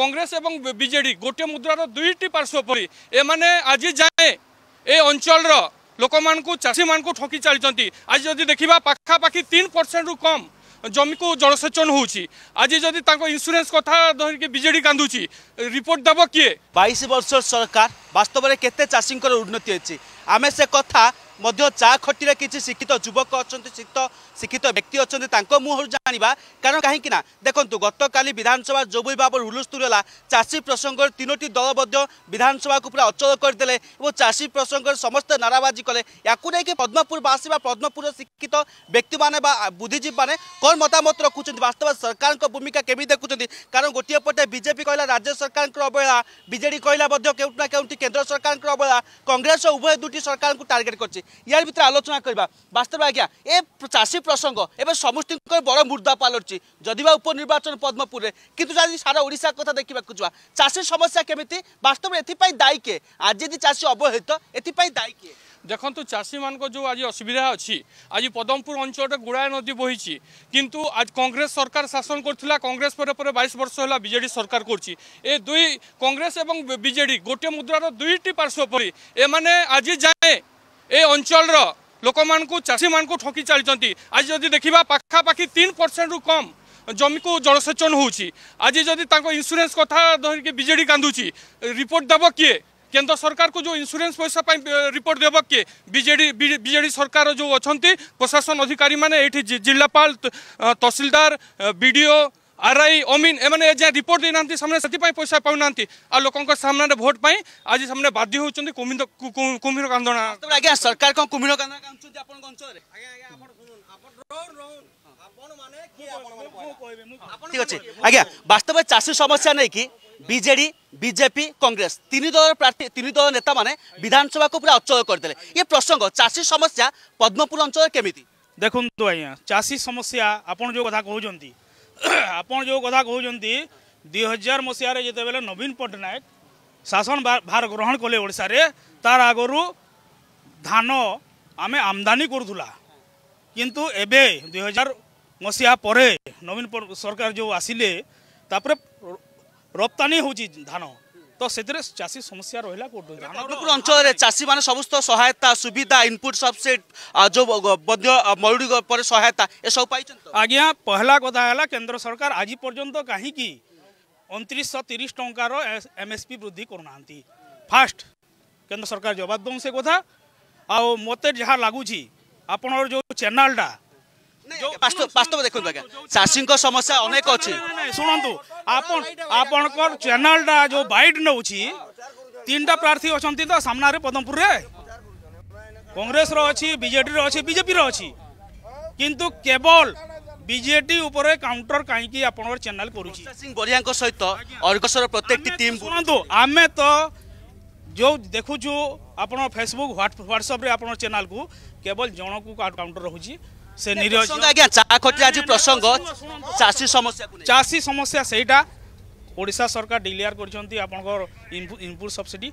কংগ্রেস এবং বিজেডি মুদ্রার দুইটি গোটিଏ ମୁଦ୍ରାର ଦୁଇଟି ପାର୍ଶ୍ୱ ପରି ଏମାନେ ଆଜି ଯାଏଁ চাষী মানুষ ঠকি ଚାଷୀମାନଙ୍କୁ আজ যদি দেখা পাখাপাখি তিন ପାଖାପାଖି রু কম জমি কু জলসেচন হচ্ছে আজ যদি তাঁর ইন্সুরেন্স কথা ধরিকি বিজেডি কান্দুছি রিপোর্ট দেব কি বাইশ বর্ষ সরকার বাস্তবের কেতে চাষীঙ্কর উন্নতি হয়েছে আমি সে কথা ମଧ୍ୟ ଚା ଖଟିରେ କିଛି ଶିକ୍ଷିତ ଯୁବକ ଅଛନ୍ତି ଶିକ୍ଷିତ ଶିକ୍ଷିତ ବ୍ୟକ୍ତି ଅଛନ୍ତି ତାଙ୍କ ମୁହଁରୁ ଜାଣିବା କାରଣ କାହିଁକି ନା ଦେଖନ୍ତୁ ଗତକାଲି ବିଧାନସଭା ଯୋଭଳି ଭାବରେ ହୁଲସ୍ତୁଲ ହେଲା ଚାଷୀ ପ୍ରସଙ୍ଗରେ ତିନୋଟି ଦଳ ମଧ୍ୟ ବିଧାନସଭାକୁ ପୁରା ଅଚଳ କରିଦେଲେ ଏବଂ ଚାଷୀ ପ୍ରସଙ୍ଗରେ ସମସ୍ତେ ନାରାବାଜି କଲେ ୟାକୁ ନେଇକି ପଦ୍ମପୁରବାସୀ ବା ପଦ୍ମପୁର ଶିକ୍ଷିତ ବ୍ୟକ୍ତିମାନେ ବା ବୁଦ୍ଧିଜୀବୀମାନେ କ'ଣ ମତାମତ ରଖୁଛନ୍ତି ବାସ୍ତବ ସରକାରଙ୍କ ଭୂମିକା କେମିତି ଦେଖୁଛନ୍ତି କାରଣ ଗୋଟିଏ ପଟେ ବିଜେପି କହିଲା ରାଜ୍ୟ ସରକାରଙ୍କର ଅବହେଳା ବିଜେଡ଼ି କହିଲା ମଧ୍ୟ କେଉଁଠି ନା କେଉଁଠି କେନ୍ଦ୍ର ସରକାରଙ୍କର ଅବହେଳା କଂଗ୍ରେସ ଉଭୟ ଦୁଇଟି ସରକାରଙ୍କୁ ଟାର୍ଗେଟ୍ କରିଛି ইয়ার ভিতরে আলোচনা করা বাস্তব আজ্ঞা এ চাষী প্রসঙ্গ এবে সমস্ত বড় মুদা পালটছে যদি বা উপনির্বাচন পদ্মপুরে কিন্তু যদি সারা ওড়শার কথা দেখা যা চাষী সমস্যা কমিটি বাস্তব এপাই দায়ী কে আজ যদি চাষী অবহেলিত এপাই দায়ী কে দেখন্তু চাষীমানক যে আজ অসুবিধা অছি আজ পদমপুর অঞ্চলটা গুড়ায় নদী বহিছি কিন্তু আজ কংগ্রেস সরকার শাসন করছিলা কংগ্রেস পরে পরে বাইশ বর্ষ হল বিজেডি সরকার করছি এ দুই কংগ্রেস এবং বিজেডি গোটে মুদ্রার দুইটি পার্শ্ব পরি এমানে আজ যায় ए अंचल लोक मान चाषी मान ठकी चलती आज जदि देखा पखापाखि तीन परसेंट रु कम जमी को जलसेचन होती इन्सुरांस कथा धरिक विजेडी कांदुची रिपोर्ट दब किए केन्द्र सरकार को जो इन्सुरांस पैसा रिपोर्ट देव किए विजेडी विजेडी सरकार जो अच्छा प्रशासन अधिकारी मैंने जिलापाल तहसिलदार विडीओ আর এই অমিন এমানে যে রিপোর্ট দিয়ে সামনে সেপাই পয়সা পাও না আর লোক সামনে ভোট পাই আজ সামনে বাধ্য হচ্ছেন কুমির কুমির কান্দনা আজ্ঞা সরকার কম কুমির ঠিক আছে আজ্ঞা বাস্তবে চাষী সমস্যা নেই বিজেডি বিজেপি কংগ্রেস তিন দল প্রার্থী তিন দল নেতা মানে বিধানসভাকে পুরা অচল করেদেলে এ প্রসঙ্গ চাষী সমস্যা পদ্মপুর অঞ্চল কেমিতি দেখুন আজ্ঞা চাষী সমস্যা আপনার যে কথা কুমার ଆପଣ ଯେଉଁ କଥା କହୁଛନ୍ତି ଦୁଇ ହଜାର ମସିହାରେ ଯେତେବେଳେ ନବୀନ ପଟ୍ଟନାୟକ ଶାସନ ଭାର ଗ୍ରହଣ କଲେ ଓଡ଼ିଶାରେ ତାର ଆଗରୁ ଧାନ ଆମେ ଆମଦାନୀ କରୁଥିଲା କିନ୍ତୁ ଏବେ ଦୁଇ ହଜାର ମସିହା ପରେ ନବୀନ ସରକାର ଯେଉଁ ଆସିଲେ ତାପରେ ରପ୍ତାନୀ ହେଉଛି ଧାନ তো ସେଥିରେ ଚାଷୀ ସମସ୍ୟା ରହିଲା କୋଉଠି ଅନୁଗୁଳ ଅଞ୍ଚଳରେ ଚାଷୀମାନେ ସମସ୍ତ ସହାୟତା ସୁବିଧା ଇନପୁଟ୍ ସବସିଡି ଯେଉଁ ମଧ୍ୟ ମୌଳିକ ପରେ ସହାୟତା ଏସବୁ ପାଇଛନ୍ତି ଆଜ୍ଞା ପହଲା କଥା ହେଲା କେନ୍ଦ୍ର ସରକାର ଆଜି ପର୍ଯ୍ୟନ୍ତ କାହିଁକି ଅଣତିରିଶଶହ ତିରିଶ ଟଙ୍କାର ଏମ୍ଏସ୍ପି ବୃଦ୍ଧି କରୁନାହାନ୍ତି ଫାଷ୍ଟ କେନ୍ଦ୍ର ସରକାର ଜବାବ ଦେଉଁ ସେ କଥା ଆଉ ମୋତେ ଯାହା ଲାଗୁଛି ଆପଣଙ୍କର ଯେଉଁ ଚ୍ୟାନେଲ୍ଟା বাস্তব তিনটা প্রার্থী অছন্তি তো সামনারে পদ্মপুরে কংগ্রেসর অছি বিজেডির কেবল বিজেডি উপরে কাউন্টর কাইকি আপনার চ্যানেল করুছি সিং বরিয়াঙ্ক সহিত অর্গসর প্রত্যেকটি টিম শুনন্তু আমি তো যে দেখুছু আপনার ফেসবুক হোয়াটসঅ্যাপে আপনার কু কেবল জনক কাউন্টর রহুছি সে নিরীহ আজ্ঞা চা খটির আজ প্রসঙ্গ চাষী সমস্যা চাষী সমস্যা সেইটা ওড়িশা সরকার ডিক্লেয়ার করছেন আপনার ইনপুট সবসিডি